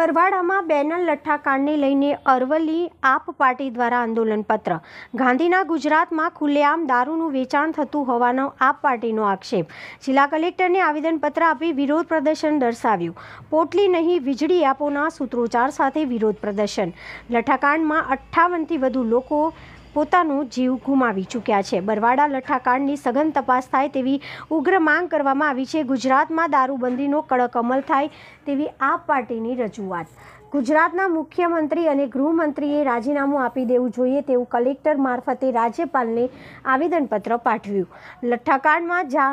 બરવાડામાં banner લઠ્ઠાકાંડને લઈને અરવલ્લી આપ party દ્વારા આંદોલનપત્ર ગાંધીના ગુજરાતમાં ખુલ્લેઆમ દારૂનું વેચાણ થતું હોવાનો આપ પાર્ટીનો આક્ષેપ જિલ્લા કલેક્ટરને આવેદનપત્ર આપી વિરોધ પ્રદર્શન દર્શાવ્યું પોટલી નહીં વીજળી આપોના સૂત્રોચ્ચાર સાથે વિરોધ પ્રદર્શન લઠ્ઠાકાંડમાં અઠ્ઠાવનથી વધુ લોકો પોતાનો જીવ ગુમાવી ચૂક્યા છે બરવાડા લઠ્ઠાકાંડની સઘન તપાસ થાય તેવી ઉગ્ર માંગ કરવામાં આવી છે ગુજરાતમાં દારૂબંધીનો કડક અમલ થાય તેવી આપ પાર્ટીની રજૂઆત ગુજરાતના મુખ્યમંત્રી અને ગૃહમંત્રીએ રાજીનામું આપી દેવું જોઈએ તેવું કલેક્ટર મારફતે રાજ્યપાલને આવેદનપત્ર પાઠવ્યું લઠ્ઠાકાંડમાં જા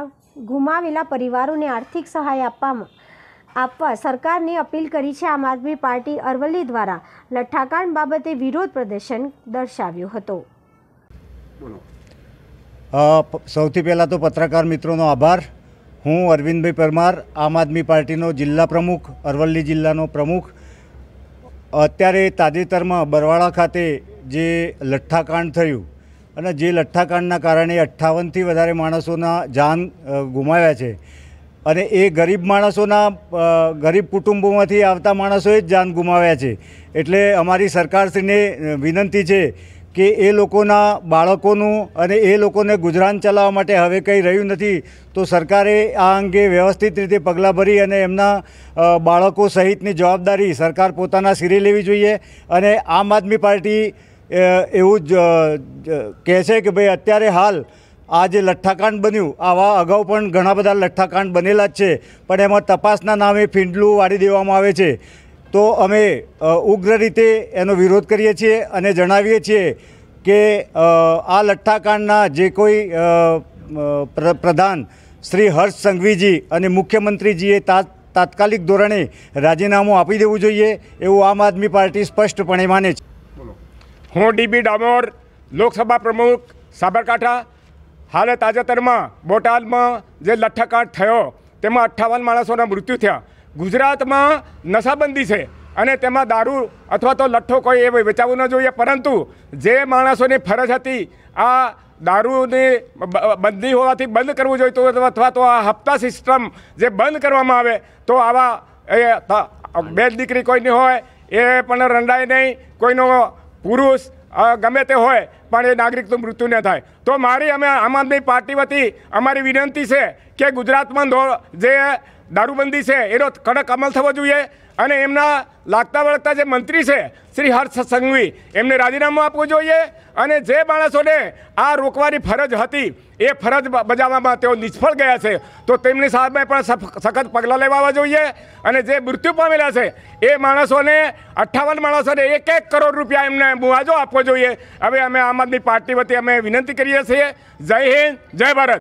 ગુમાવેલા પરિવારોને આર્થિક સહાય આપવામાં આપવા સરકારને અપીલ કરી છે આમ આદમી પાર્ટી અરવલ્લી દ્વારા લઠ્ઠાકાંડ બાબતે વિરોધ પ્રદર્શન દર્શાવ્યું હતું બોલો સૌથી પહેલાં તો પત્રકાર મિત્રોનો આભાર હું અરવિંદભાઈ પરમાર આમ આદમી પાર્ટીનો જિલ્લા પ્રમુખ અરવલ્લી જિલ્લાનો પ્રમુખ અત્યારે તાજેતરમાં બરવાળા ખાતે જે લઠ્ઠાકાંડ થયું અને જે લઠ્ઠાકાંડના કારણે અઠ્ઠાવનથી વધારે માણસોના જાન ગુમાવ્યા છે અને એ ગરીબ માણસોના ગરીબ કુટુંબોમાંથી આવતા માણસોએ જ જાન ગુમાવ્યા છે એટલે અમારી સરકારશ્રીને વિનંતી છે કે એ લોકોના બાળકોનું અને એ લોકોને ગુજરાન ચલાવવા માટે હવે કંઈ રહ્યું નથી તો સરકારે આ અંગે વ્યવસ્થિત રીતે પગલાં ભરી અને એમના બાળકો સહિતની જવાબદારી સરકાર પોતાના સિરે લેવી જોઈએ અને આમ આદમી પાર્ટી એવું જ કહે છે કે ભાઈ અત્યારે હાલ આ જે લઠ્ઠાકાંડ બન્યું આવા અગાઉ પણ ઘણા બધા લઠ્ઠાકાંડ બનેલા જ છે પણ એમાં તપાસના નામે ફીંડલું વાળી દેવામાં આવે છે તો અમે ઉગ્ર રીતે એનો વિરોધ કરીએ છીએ અને જણાવીએ છીએ કે આ લઠ્ઠાકાંડના જે કોઈ પ્રધાન શ્રી હર્ષ સંઘવીજી અને મુખ્યમંત્રીજીએ તાજ તાત્કાલિક ધોરણે રાજીનામું આપી દેવું જોઈએ એવું આમ આદમી પાર્ટી સ્પષ્ટપણે માને છે હું ડીબી ડામોર લોકસભા પ્રમુખ સાબરકાંઠા હાલે તાજેતરમાં બોટાદમાં જે લઠ્ઠાકાંડ થયો તેમાં અઠ્ઠાવન માણસોના મૃત્યુ થયા ગુજરાતમાં નશાબંધી છે અને તેમાં દારૂ અથવા તો લઠ્ઠો કોઈ એ વેચાવવું ન જોઈએ પરંતુ જે માણસોની ફરજ હતી આ દારૂની બંધી હોવાથી બંધ કરવું જોઈતું અથવા તો આ હપ્તા સિસ્ટમ જે બંધ કરવામાં આવે તો આવા એ બે દીકરી કોઈની હોય એ પણ રંડાય નહીં કોઈનો પુરુષ ગમે તે હોય પણ એ નાગરિકનું મૃત્યુ ન થાય તો મારી અમે આમ આદમી પાર્ટી વતી અમારી વિનંતી છે કે ગુજરાતમાં જે દારૂબંધી છે એનો કડક અમલ થવો જોઈએ અને એમના લાગતા વળગતા જે મંત્રી છે શ્રી હર્ષ સંઘવી એમને રાજીનામું આપવું જોઈએ અને જે માણસોને આ રોકવાની ફરજ હતી એ ફરજ બજાવવામાં તેઓ નિષ્ફળ ગયા છે તો તેમની સામે પણ સખત પગલાં લેવા જોઈએ અને જે મૃત્યુ પામેલા છે એ માણસોને અઠ્ઠાવન માણસોને એક એક કરોડ રૂપિયા એમને મુઆજો આપવો જોઈએ હવે અમે આમ આદમી પાર્ટી વતી અમે વિનંતી કરીએ છીએ જય હિન્દ જય ભારત